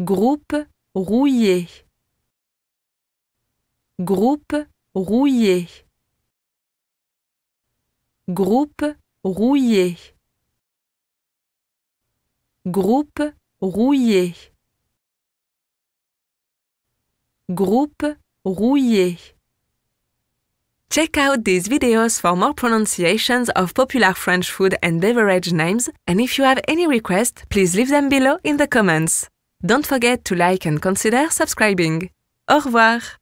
Groupe rouillé. Groupe rouillé. Groupe rouillé. Groupe rouillé. Groupe rouillé. Check out these videos for more pronunciations of popular French food and beverage names, and if you have any requests, please leave them below in the comments. Don't forget to like and consider subscribing. Au revoir